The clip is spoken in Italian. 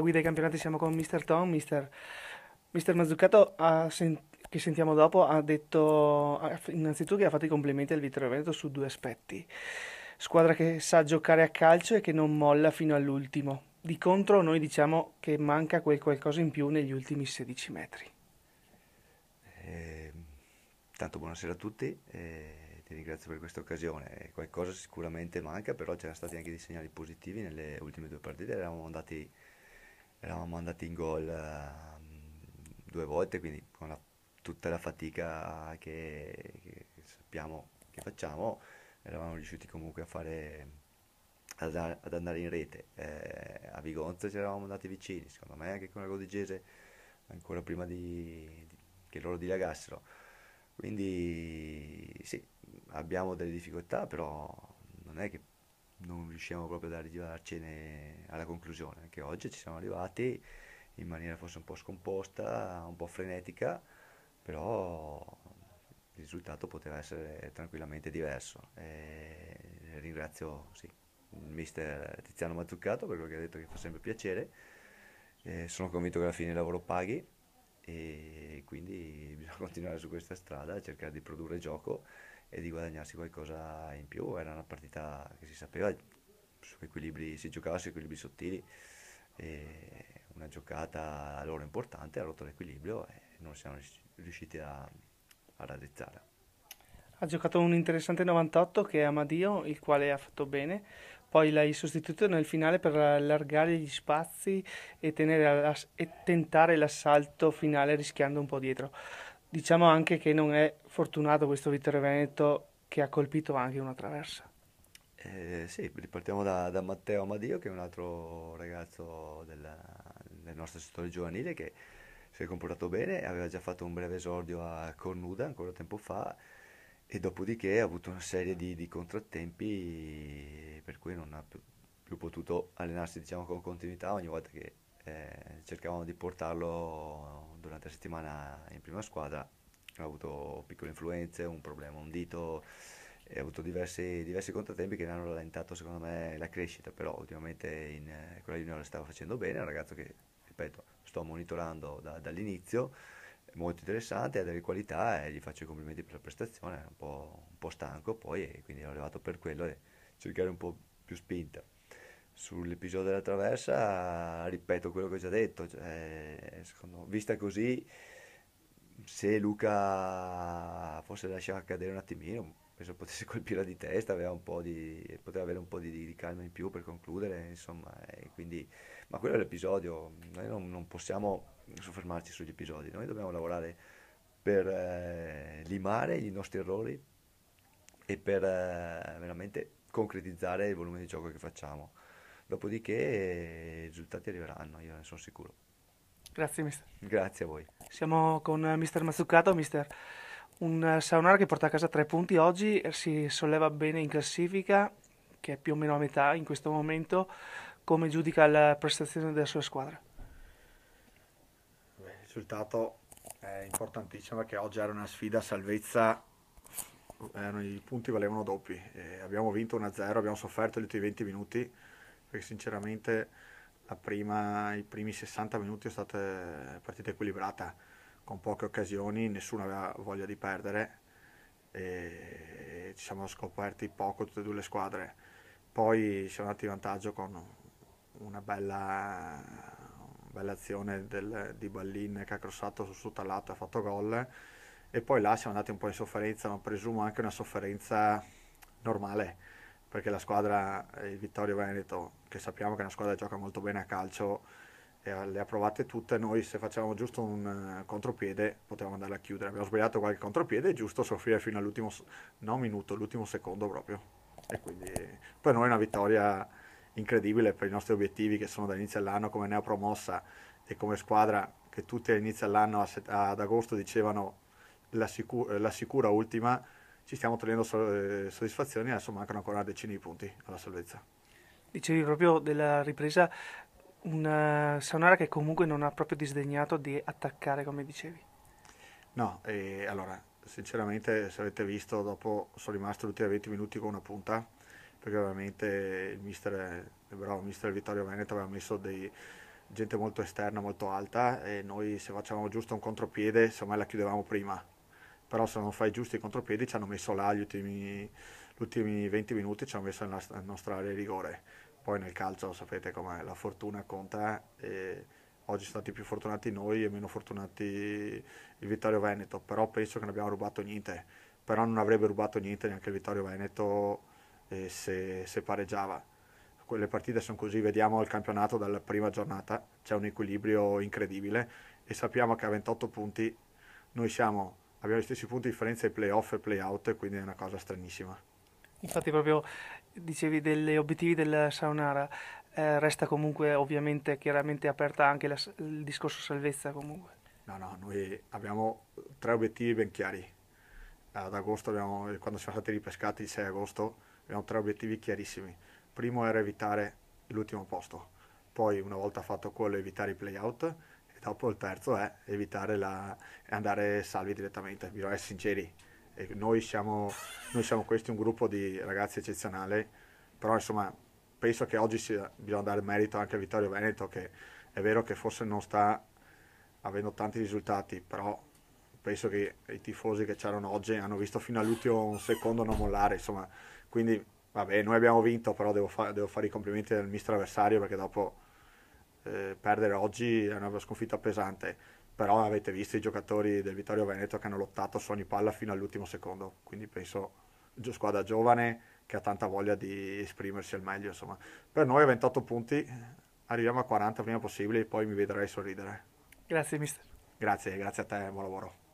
guida i campionati siamo con Mr. Tom, Mr. Mr. Mazzucato sen- che sentiamo dopo ha detto innanzitutto che ha fatto i complimenti al Vittorio Veneto su due aspetti. Squadra che sa giocare a calcio e che non molla fino all'ultimo. Di contro noi diciamo che manca quel qualcosa in più negli ultimi 16 metri. Eh, tanto buonasera a tutti. Eh ti ringrazio per questa occasione. Qualcosa sicuramente manca, però c'erano stati anche dei segnali positivi nelle ultime due partite. Eravamo andati eravamo andati in gol uh, due volte, quindi con la, tutta la fatica che, che, sappiamo che facciamo, eravamo riusciti comunque a fare ad, andare in rete. Eh, a Vigonza ci eravamo andati vicini, secondo me anche con la Godigese ancora prima di, di, che loro dilagassero. Quindi sì, abbiamo delle difficoltà, però non è che non riusciamo proprio ad arrivarcene alla conclusione. Anche oggi ci siamo arrivati in maniera forse un po' scomposta, un po' frenetica, però il risultato poteva essere tranquillamente diverso. E ringrazio sì, il mister Tiziano Mazzuccato per quello che ha detto che fa sempre piacere. E sono convinto che alla fine il lavoro paghi e quindi bisogna continuare su questa strada, cercare di produrre gioco e di guadagnarsi qualcosa in più. Era una partita che si sapeva, su equilibri, si giocava su equilibri sottili, una giocata a loro importante ha rotto l'equilibrio e non siamo riusciti a, a raddrizzare. Ha giocato un interessante 98 che è Amadio, il quale ha fatto bene poi l'hai sostituito nel finale per allargare gli spazi e, l'ass- e tentare l'assalto finale rischiando un po' dietro. Diciamo anche che non è fortunato questo Vittorio Veneto che ha colpito anche una traversa. Eh, sì, ripartiamo da, da, Matteo Amadio, che è un altro ragazzo della, del nostro settore giovanile che si è comportato bene, aveva già fatto un breve esordio a Cornuda ancora tempo fa e dopodiché ha avuto una serie di, di contrattempi eh, per cui non ha più, più, potuto allenarsi diciamo con continuità ogni volta che eh, cercavamo di portarlo durante la settimana in prima squadra ha avuto piccole influenze, un problema, un dito ha avuto diversi, diversi contrattempi che ne hanno rallentato secondo me la crescita però ultimamente in eh, quella junior stava facendo bene è un ragazzo che ripeto sto monitorando da, dall'inizio molto interessante, ha delle qualità e gli faccio i complimenti per la prestazione, un po', un po stanco poi e quindi ero arrivato per quello e cercare un po' più spinta. Sull'episodio della traversa ripeto quello che ho già detto, cioè, eh, secondo, vista così se Luca fosse lasciato cadere un attimino penso potesse colpire di testa, di, poteva avere un po' di, di, calma in più per concludere, insomma, quindi, ma quello è l'episodio, noi non, non, possiamo soffermarci sugli episodi, noi dobbiamo lavorare per eh, limare i nostri errori e per eh, veramente concretizzare il volume di gioco che facciamo. Dopodiché eh, i risultati arriveranno, io ne sono sicuro. Grazie mister. Grazie a voi. Siamo con eh, mister Mazzucato, mister. Un eh, Saonara che porta a casa tre punti oggi, eh, si solleva bene in classifica, che è più o meno a metà in questo momento. Come giudica la prestazione della sua squadra? il risultato è importantissimo perché oggi era una sfida a salvezza erano, i punti valevano doppi. E abbiamo vinto 1-0, abbiamo sofferto gli ultimi 20 minuti, perché sinceramente prima, i primi 60 minuti è stata partita equilibrata con poche occasioni, nessuno aveva voglia di perdere e ci siamo scoperti poco tutte e due le squadre. Poi siamo andati in vantaggio con una bella, bella azione del, di Ballin che ha crossato su, tutta Talato e ha fatto gol e poi là siamo andati un po' in sofferenza, ma presumo anche una sofferenza normale perché la squadra, il Vittorio Veneto, che sappiamo che è una squadra che gioca molto bene a calcio, eh, le, ha provate tutte, noi se facevamo giusto un eh, contropiede potevamo andare a chiudere, abbiamo sbagliato qualche contropiede, è giusto soffrire fino all'ultimo no, minuto, l'ultimo secondo proprio. E quindi per noi è una vittoria incredibile per i nostri obiettivi che sono dall'inizio all'anno come ne ha promossa e come squadra che tutti all'inizio all'anno ad agosto dicevano la, sicura, la sicura ultima, ci stiamo togliendo eh, soddisfazioni, adesso mancano ancora decine di punti alla salvezza. Dicevi proprio della ripresa una eh, Saonara che comunque non ha proprio disdegnato di attaccare come dicevi. No, e allora sinceramente se avete visto dopo sono rimasto gli ultimi 20 minuti con una punta perché ovviamente il mister, il bravo mister Vittorio Veneto aveva messo dei, gente molto esterna, molto alta e noi se facevamo giusto un contropiede secondo la chiudevamo prima però se non fai giusto i contropiedi ci hanno messo là gli ultimi, gli ultimi 20 minuti ci hanno messo nella nostra area di rigore poi nel calcio sapete com'è, la fortuna conta e oggi sono stati più fortunati noi e meno fortunati il Vittorio Veneto, però penso che non abbiamo rubato niente, però non avrebbe rubato niente neanche il Vittorio Veneto eh, se, se pareggiava. Quelle partite sono così, vediamo il campionato dalla prima giornata, c'è un equilibrio incredibile e sappiamo che a 28 punti noi siamo, abbiamo gli stessi punti di differenza ai playoff e play out, quindi è una cosa stranissima. Infatti proprio dicevi degli obiettivi del Saunara, eh, resta comunque ovviamente chiaramente aperta anche la, il discorso salvezza comunque. No, no, noi abbiamo tre obiettivi ben chiari. Ad agosto, abbiamo, quando siamo stati ripescati il 6 agosto, abbiamo tre obiettivi chiarissimi. Primo era evitare l'ultimo posto, poi una volta fatto quello evitare i playout e dopo il terzo è evitare la, andare salvi direttamente, bisogna essere sinceri e noi siamo, noi siamo questi un gruppo di ragazzi eccezionali, però insomma penso che oggi sia, bisogna dare merito anche a Vittorio Veneto che è vero che forse non sta avendo tanti risultati, però penso che i tifosi che c'erano oggi hanno visto fino all'ultimo secondo non mollare, insomma, quindi vabbè, noi abbiamo vinto, però devo, fa- devo fare i complimenti al mister avversario perché dopo eh, perdere oggi è una sconfitta pesante però avete visto i giocatori del Vittorio Veneto che hanno lottato su ogni palla fino all'ultimo secondo, quindi penso squadra giovane che ha tanta voglia di esprimersi al meglio, insomma. Per noi 28 punti, arriviamo a 40 prima possibile e poi mi vedrai sorridere. Grazie mister. Grazie, grazie a te, buon lavoro.